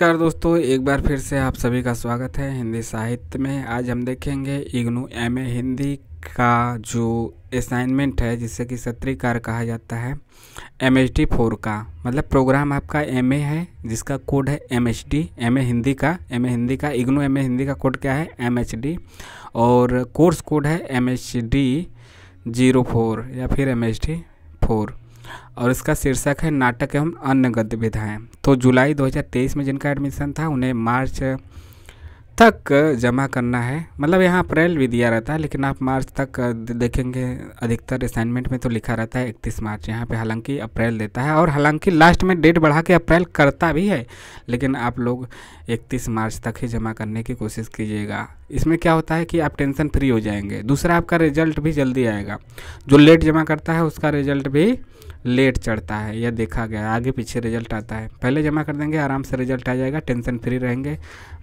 नमस्कार दोस्तों एक बार फिर से आप सभी का स्वागत है हिंदी साहित्य में आज हम देखेंगे इग्नू एम ए हिंदी का जो असाइनमेंट है जिसे कि सत्री कार्य कहा जाता है एम एच डी फोर का मतलब प्रोग्राम आपका एम ए है जिसका कोड है M H D M A Hindi का एम ए हिंदी का इग्नू एम ए हिंदी का कोड क्या है एम एच डी और कोर्स कोड है M H D zero four या फिर एम एच डी फोर और इसका शीर्षक है नाटक एवं अन्य गद्य विधाएँ तो जुलाई 2023 में जिनका एडमिशन था उन्हें मार्च तक जमा करना है मतलब यहाँ अप्रैल भी दिया रहता है लेकिन आप मार्च तक देखेंगे अधिकतर असाइनमेंट में तो लिखा रहता है इकतीस मार्च यहाँ पे हालांकि अप्रैल देता है और हालांकि लास्ट में डेट बढ़ा के अप्रैल करता भी है लेकिन आप लोग इकतीस मार्च तक ही जमा करने की कोशिश कीजिएगा इसमें क्या होता है कि आप टेंशन फ्री हो जाएंगे दूसरा आपका रिजल्ट भी जल्दी आएगा जो लेट जमा करता है उसका रिजल्ट भी लेट चढ़ता है या देखा गया आगे पीछे रिजल्ट आता है पहले जमा कर देंगे आराम से रिजल्ट आ जाएगा टेंशन फ्री रहेंगे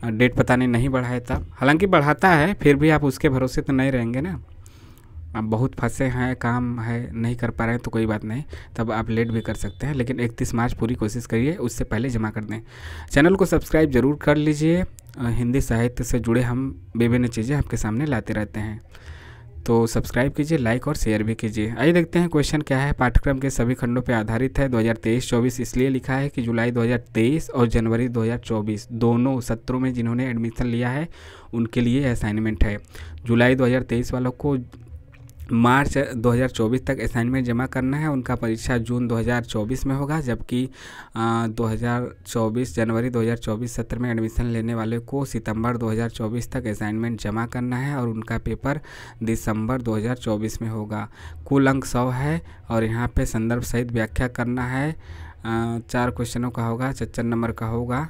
डेट पता नहीं नहीं बढ़ाता हालांकि बढ़ाता है फिर भी आप उसके भरोसे तो नहीं रहेंगे ना आप बहुत फंसे हैं काम है नहीं कर पा रहे हैं तो कोई बात नहीं तब आप लेट भी कर सकते हैं लेकिन इकतीस मार्च पूरी कोशिश करिए उससे पहले जमा कर दें चैनल को सब्सक्राइब जरूर कर लीजिए हिंदी साहित्य से जुड़े हम विभिन्न चीज़ें आपके सामने लाते रहते हैं तो सब्सक्राइब कीजिए लाइक और शेयर भी कीजिए आइए देखते हैं क्वेश्चन क्या है पाठ्यक्रम के सभी खंडों पर आधारित है 2023-24 इसलिए लिखा है कि जुलाई 2023 और जनवरी 2024 दोनों सत्रों में जिन्होंने एडमिशन लिया है उनके लिए असाइनमेंट है जुलाई 2023 वालों को मार्च 2024 तक असाइनमेंट जमा करना है उनका परीक्षा जून 2024 में होगा जबकि 2024 जनवरी 2024 सत्र में एडमिशन लेने वाले को सितंबर 2024 तक असाइनमेंट जमा करना है और उनका पेपर दिसंबर 2024 में होगा कुल अंक सौ है और यहाँ पे संदर्भ सहित व्याख्या करना है चार क्वेश्चनों का होगा चच्चन नंबर का होगा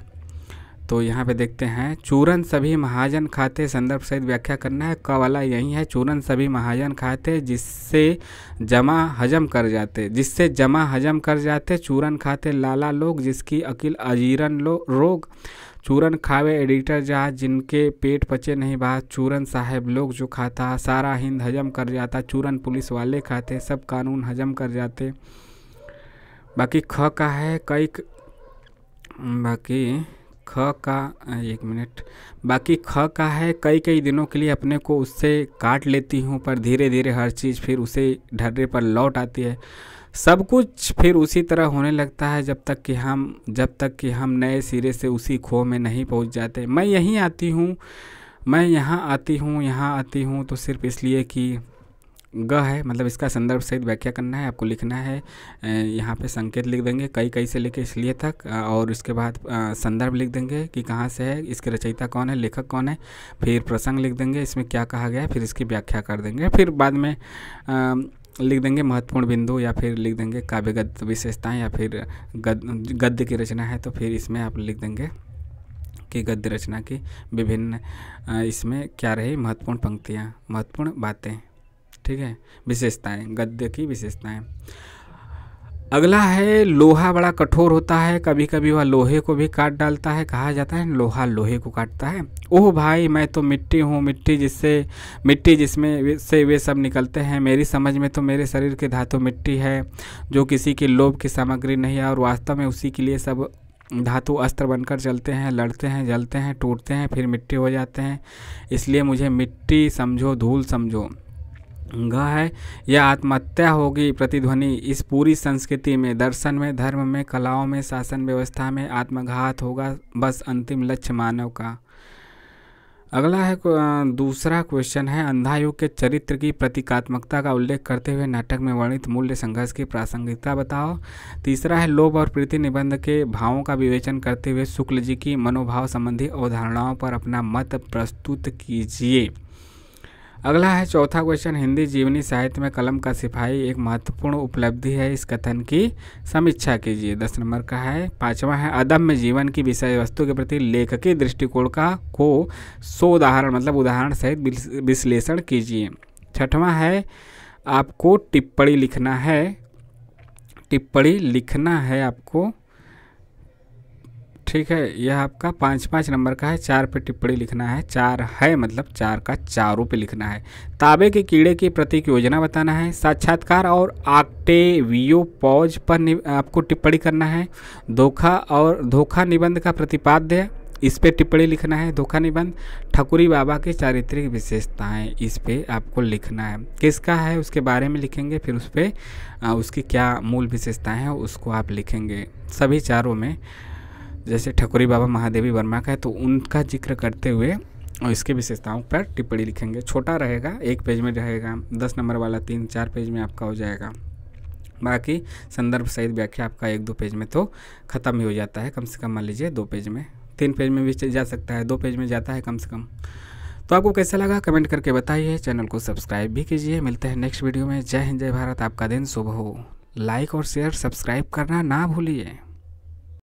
तो यहाँ पे देखते हैं चूरन सभी महाजन खाते संदर्भ सहित व्याख्या करना है क वाला यही है चूरन सभी महाजन खाते जिससे जमा हजम कर जाते जिससे जमा हजम कर जाते चूरन खाते लाला लोग जिसकी अकिल अजीरन लो रोग चूरन खावे एडिटर जहाँ जिनके पेट पचे नहीं बाहर चूरन साहेब लोग जो खाता सारा हिंद हजम कर जाता चूरन पुलिस वाले खाते सब कानून हजम कर जाते बाकी ख का है कई बाकी ख का एक मिनट बाकी ख का है कई कई दिनों के लिए अपने को उससे काट लेती हूँ पर धीरे धीरे हर चीज़ फिर उसे ढर्रे पर लौट आती है सब कुछ फिर उसी तरह होने लगता है जब तक कि हम जब तक कि हम नए सिरे से उसी खो में नहीं पहुँच जाते मैं यहीं आती हूँ मैं यहाँ आती हूँ यहाँ आती हूँ तो सिर्फ इसलिए कि ग है मतलब इसका संदर्भ सहित व्याख्या करना है आपको लिखना है यहाँ पे संकेत लिख देंगे कई कई से लेके इसलिए तक और इसके बाद संदर्भ लिख देंगे कि कहाँ से है इसके रचयिता कौन है लेखक कौन है फिर प्रसंग लिख देंगे इसमें क्या कहा गया है फिर इसकी व्याख्या कर देंगे फिर बाद में लिख देंगे महत्वपूर्ण बिंदु या फिर लिख देंगे काव्यगत विशेषताएँ या फिर गद गद्य की रचना है तो फिर इसमें आप लिख देंगे कि गद्य रचना की विभिन्न इसमें क्या रही महत्वपूर्ण पंक्तियाँ महत्वपूर्ण बातें ठीक है विशेषताएं गद्य की विशेषताएं अगला है लोहा बड़ा कठोर होता है कभी कभी वह लोहे को भी काट डालता है कहा जाता है लोहा लोहे को काटता है ओह भाई मैं तो मिट्टी हूँ मिट्टी जिससे मिट्टी जिसमें से वे सब निकलते हैं मेरी समझ में तो मेरे शरीर के धातु मिट्टी है जो किसी के लोभ की सामग्री नहीं है और वास्तव में उसी के लिए सब धातु अस्त्र बनकर चलते हैं लड़ते हैं जलते हैं टूटते हैं फिर मिट्टी हो जाते हैं इसलिए मुझे मिट्टी समझो धूल समझो गा है यह आत्महत्या होगी प्रतिध्वनि इस पूरी संस्कृति में दर्शन में धर्म में कलाओं में शासन व्यवस्था में आत्मघात होगा बस अंतिम लक्ष्य मानव का अगला है दूसरा क्वेश्चन है अंधायुग के चरित्र की प्रतीकात्मकता का उल्लेख करते हुए नाटक में वर्णित मूल्य संघर्ष की प्रासंगिकता बताओ तीसरा है लोभ और प्रीति निबंध के भावों का विवेचन करते हुए शुक्ल जी की मनोभाव संबंधी अवधारणाओं पर अपना मत प्रस्तुत कीजिए अगला है चौथा क्वेश्चन हिंदी जीवनी साहित्य में कलम का सिपाही एक महत्वपूर्ण उपलब्धि है इस कथन की समीक्षा कीजिए दस नंबर का है पांचवा है अदम्य जीवन की विषय वस्तु के प्रति लेखकीय दृष्टिकोण का को सो उदाहरण मतलब उदाहरण सहित विश्लेषण कीजिए छठवा है आपको टिप्पणी लिखना है टिप्पणी लिखना है आपको ठीक है यह आपका पाँच पाँच नंबर का है चार पे टिप्पणी लिखना है चार है मतलब चार का चारों पे लिखना है ताबे के कीड़े की प्रतीक योजना बताना है साक्षात्कार और आक्टेवियो पौज पर आपको टिप्पणी करना है धोखा और धोखा निबंध का प्रतिपाद्य इस पे टिप्पणी लिखना है धोखा निबंध ठकुरी बाबा की चारित्रिक विशेषताएं इस पे आपको लिखना है किसका है उसके बारे में लिखेंगे फिर उस पर उसकी क्या मूल विशेषताएं हैं उसको आप लिखेंगे सभी चारों में जैसे ठकुरी बाबा महादेवी वर्मा का है तो उनका जिक्र करते हुए और इसके विशेषताओं पर टिप्पणी लिखेंगे छोटा रहेगा एक पेज में रहेगा दस नंबर वाला तीन चार पेज में आपका हो जाएगा बाकी संदर्भ सहित व्याख्या आपका एक दो पेज में तो ख़त्म ही हो जाता है कम से कम मान लीजिए दो पेज में तीन पेज में भी जा सकता है दो पेज में जाता है कम से कम तो आपको कैसा लगा कमेंट करके बताइए चैनल को सब्सक्राइब भी कीजिए मिलते हैं नेक्स्ट वीडियो में जय हिंद जय भारत आपका दिन शुभ हो लाइक और शेयर सब्सक्राइब करना ना भूलिए